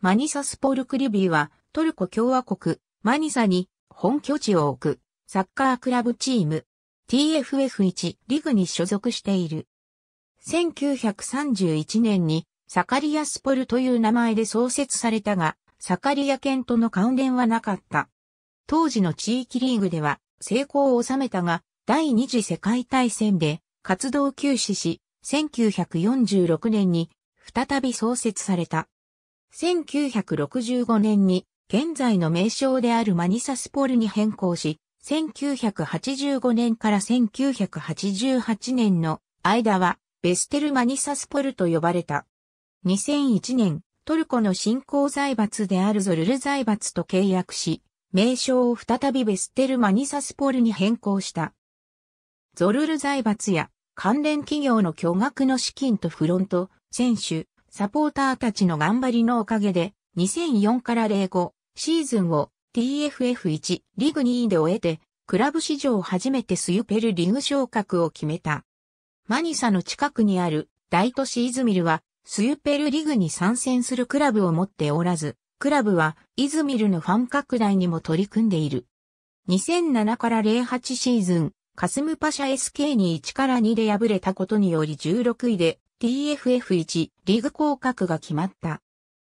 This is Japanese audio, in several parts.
マニサスポル・クリビーは、トルコ共和国、マニサに本拠地を置くサッカークラブチーム TFF1 リグに所属している。1931年にサカリアスポルという名前で創設されたが、サカリア県との関連はなかった。当時の地域リーグでは成功を収めたが、第二次世界大戦で活動休止し、1946年に再び創設された。1965年に現在の名称であるマニサスポルに変更し、1985年から1988年の間はベステルマニサスポルと呼ばれた。2001年、トルコの新興財閥であるゾルル財閥と契約し、名称を再びベステルマニサスポルに変更した。ゾルル財閥や関連企業の巨額の資金とフロント、選手、サポーターたちの頑張りのおかげで、2004から05シーズンを TFF1 リーグ2位で終えて、クラブ史上初めてスユペルリーグ昇格を決めた。マニサの近くにある大都市イズミルは、スユペルリーグに参戦するクラブを持っておらず、クラブはイズミルのファン拡大にも取り組んでいる。2007から08シーズン、カスムパシャ SK に1から2で敗れたことにより16位で t f f 1リーグ降格が決まった。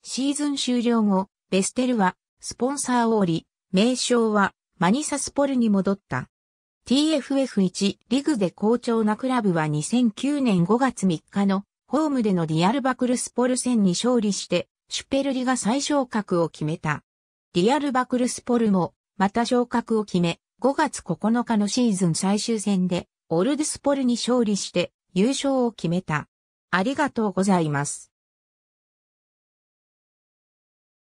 シーズン終了後、ベステルはスポンサーを降り、名称はマニサスポルに戻った。TFF1 リグで好調なクラブは2009年5月3日のホームでのディアルバクルスポル戦に勝利してシュペルリが再昇格を決めた。ディアルバクルスポルもまた昇格を決め5月9日のシーズン最終戦でオルデスポルに勝利して優勝を決めた。ありがとうございます。